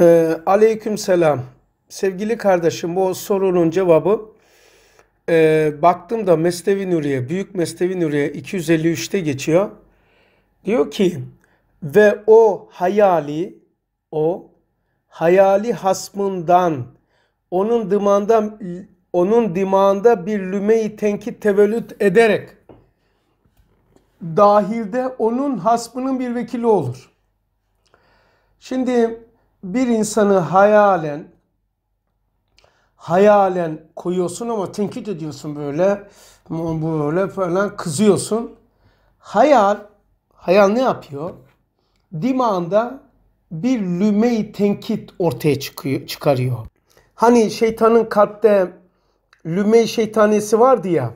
Ee, aleyküm Sevgili kardeşim bu sorunun cevabı e, baktım da Mesnevi Nuriye, Büyük Mesnevi Nuriye 253'te geçiyor. Diyor ki ve o hayali o hayali hasmından onun dimanda onun dimanda bir lümeyi tenki tevellüt ederek dahilde onun hasmının bir vekili olur. Şimdi bir insanı hayalen hayalen koyuyorsun ama tenkit ediyorsun böyle böyle falan kızıyorsun. Hayal hayal ne yapıyor? Dimağında bir lümeyi tenkit ortaya çıkıyor, çıkarıyor. Hani şeytanın kalpte lüme şeytanesi vardı ya.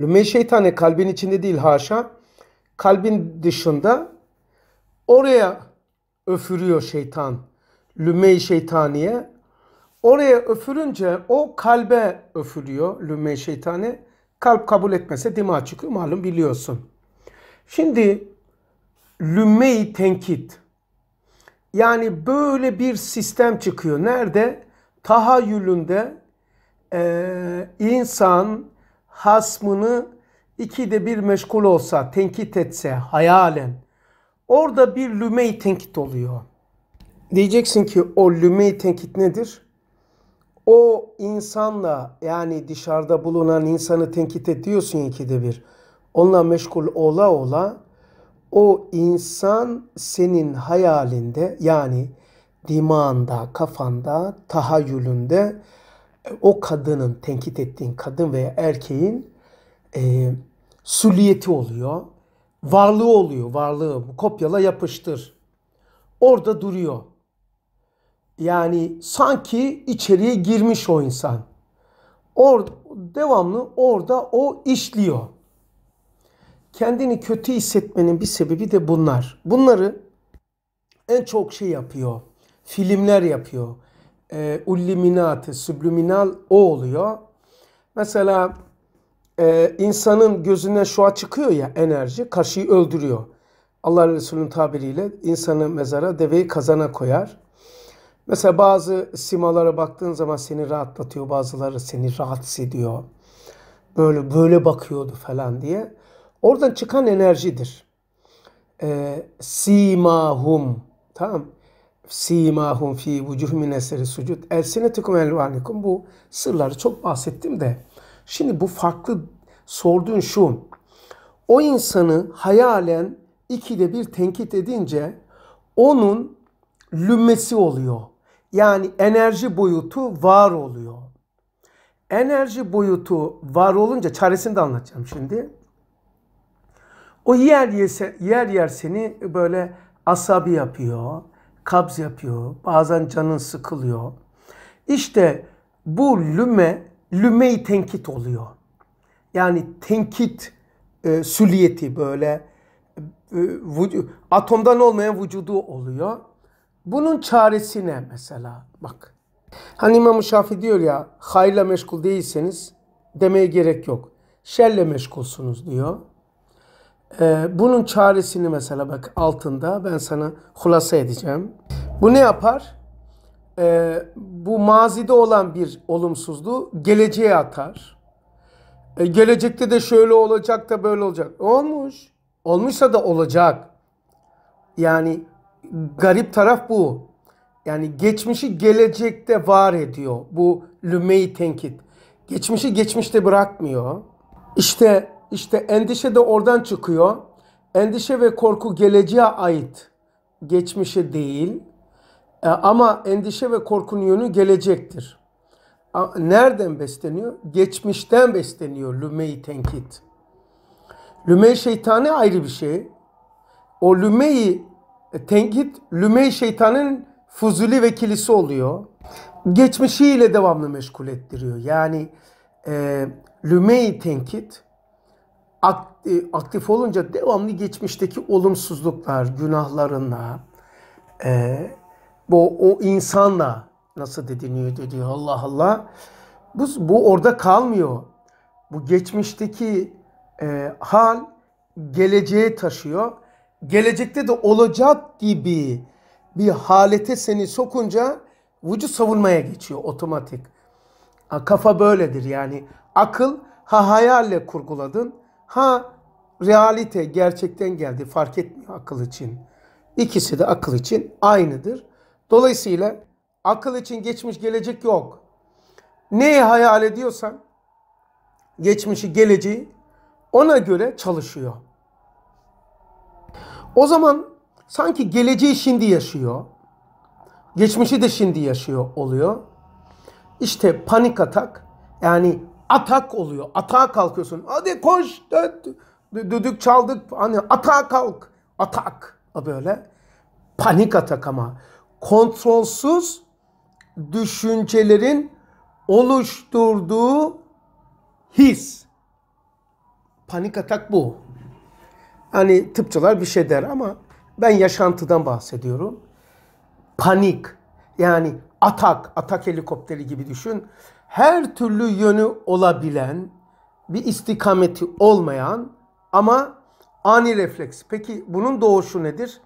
Lüme şeytane kalbin içinde değil haşa. Kalbin dışında. Oraya öfürüyor şeytan. Lüme-i şeytaniye. Oraya öfürünce o kalbe öfürüyor lüme-i şeytani. Kalp kabul etmese dima çıkıyor malum biliyorsun. Şimdi lümme-i tenkit. Yani böyle bir sistem çıkıyor. Nerede? Tahayyülünde e, insan hasmını ikide bir meşgul olsa, tenkit etse hayalen Orada bir lümey tenkit oluyor. Diyeceksin ki o lümey tenkit nedir? O insanla yani dışarıda bulunan insanı tenkit ediyorsun ikide bir. Onunla meşgul ola ola o insan senin hayalinde yani dimağında, kafanda, tahayyülünde o kadının, tenkit ettiğin kadın veya erkeğin e, suliyeti oluyor varlığı oluyor, varlığı. Kopyala yapıştır. Orada duruyor. Yani sanki içeriye girmiş o insan. Or devamlı orada o işliyor. Kendini kötü hissetmenin bir sebebi de bunlar. Bunları en çok şey yapıyor. Filmler yapıyor. E, ee, ulliminati, subliminal o oluyor. Mesela e, insanın gözüne şua çıkıyor ya enerji karşıyı öldürüyor. Allah Resulü'nün tabiriyle insanı mezara deveyi kazana koyar. Mesela bazı simalara baktığın zaman seni rahatlatıyor, bazıları seni rahatsız ediyor. Böyle böyle bakıyordu falan diye. Oradan çıkan enerjidir. E, simahum tamam simahum fi vucuh min eseri sucud elsinetukum elvanikum bu sırları çok bahsettim de Şimdi bu farklı sorduğun şu. O insanı hayalen ikide bir tenkit edince onun lümmesi oluyor. Yani enerji boyutu var oluyor. Enerji boyutu var olunca çaresini de anlatacağım şimdi. O yer yer yer seni böyle asabi yapıyor, kabz yapıyor, bazen canın sıkılıyor. İşte bu lüme lüme tenkit oluyor. Yani tenkit e, süliyeti böyle e, atomdan olmayan vücudu oluyor. Bunun çaresi ne mesela? Bak. Hani İmam Şafi diyor ya hayla meşgul değilseniz demeye gerek yok. Şerle meşgulsunuz diyor. Ee, bunun çaresini mesela bak altında ben sana hulasa edeceğim. Bu ne yapar? e, bu mazide olan bir olumsuzluğu geleceğe atar. E, gelecekte de şöyle olacak da böyle olacak. Olmuş. Olmuşsa da olacak. Yani garip taraf bu. Yani geçmişi gelecekte var ediyor. Bu lümeyi tenkit. Geçmişi geçmişte bırakmıyor. İşte işte endişe de oradan çıkıyor. Endişe ve korku geleceğe ait. Geçmişe değil. E, ama endişe ve korkunun yönü gelecektir. Nereden besleniyor? Geçmişten besleniyor lümeyi tenkit. Lüme şeytani ayrı bir şey. O lümeyi e, tenkit lüme şeytanın fuzuli vekilisi oluyor. Geçmişiyle devamlı meşgul ettiriyor. Yani e, lümeyi tenkit e, aktif olunca devamlı geçmişteki olumsuzluklar, günahlarınla e, bu o insanla nasıl dediniyor dedi Allah Allah. Bu, bu orada kalmıyor. Bu geçmişteki e, hal geleceğe taşıyor. Gelecekte de olacak gibi bir halete seni sokunca vücut savunmaya geçiyor otomatik. Ha, kafa böyledir yani. Akıl ha hayalle kurguladın ha realite gerçekten geldi fark etmiyor akıl için. İkisi de akıl için aynıdır. Dolayısıyla akıl için geçmiş gelecek yok. Neyi hayal ediyorsan geçmişi geleceği ona göre çalışıyor. O zaman sanki geleceği şimdi yaşıyor. Geçmişi de şimdi yaşıyor oluyor. İşte panik atak yani atak oluyor. Atağa kalkıyorsun. Hadi koş. Düdük çaldık. Hani atağa kalk. Atak. Böyle. Panik atak ama kontrolsüz düşüncelerin oluşturduğu his. Panik atak bu. Hani tıpçılar bir şey der ama ben yaşantıdan bahsediyorum. Panik yani atak, atak helikopteri gibi düşün. Her türlü yönü olabilen, bir istikameti olmayan ama ani refleks. Peki bunun doğuşu nedir?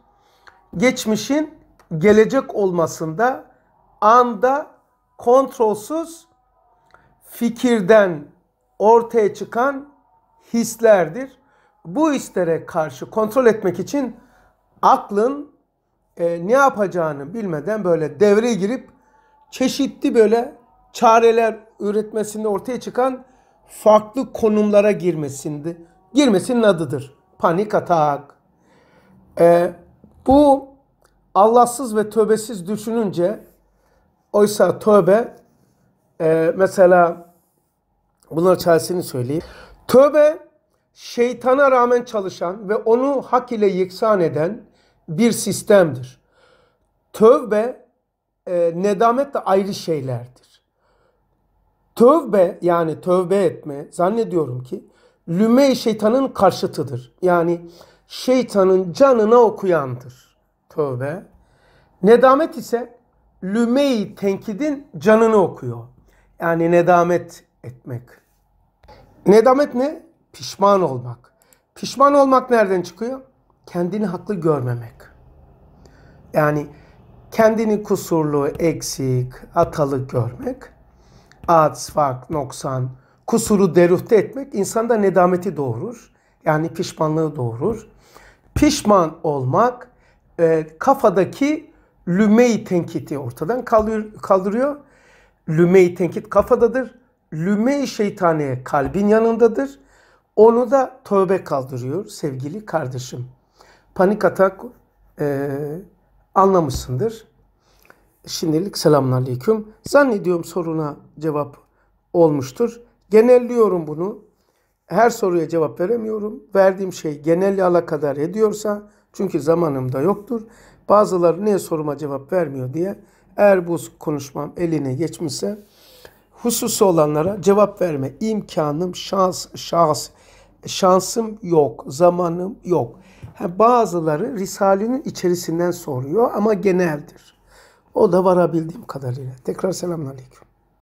Geçmişin gelecek olmasında anda kontrolsüz fikirden ortaya çıkan hislerdir. Bu hislere karşı kontrol etmek için aklın e, ne yapacağını bilmeden böyle devreye girip çeşitli böyle çareler üretmesinde ortaya çıkan farklı konumlara girmesinde Girmesinin adıdır. Panik atak. E, bu Allahsız ve tövbesiz düşününce oysa tövbe e, mesela bunların çaresini söyleyeyim. Tövbe şeytana rağmen çalışan ve onu hak ile yeksan eden bir sistemdir. Tövbe e, nedamet de ayrı şeylerdir. Tövbe yani tövbe etme zannediyorum ki lüme şeytanın karşıtıdır. Yani şeytanın canına okuyandır. Tövbe. Nedamet ise lümeyi tenkidin canını okuyor. Yani nedamet etmek. Nedamet ne? Pişman olmak. Pişman olmak nereden çıkıyor? Kendini haklı görmemek. Yani kendini kusurlu, eksik, hatalı görmek, aç, fark, noksan, kusuru deruhte etmek insanda nedameti doğurur. Yani pişmanlığı doğurur. Pişman olmak e, kafadaki lümey tenkiti ortadan kaldırıyor. lümey tenkit kafadadır. Lümeyi şeytaniye kalbin yanındadır. Onu da tövbe kaldırıyor sevgili kardeşim. Panik atak e, anlamışsındır. Şimdilik selamünaleyküm. Zannediyorum soruna cevap olmuştur. Genelliyorum bunu. Her soruya cevap veremiyorum. Verdiğim şey genelle kadar ediyorsa çünkü zamanım da yoktur. Bazıları niye soruma cevap vermiyor diye eğer bu konuşmam eline geçmişse hususi olanlara cevap verme imkanım, şans, şans, şansım yok, zamanım yok. Ha, bazıları Risale'nin içerisinden soruyor ama geneldir. O da varabildiğim kadarıyla. Tekrar selamünaleyküm.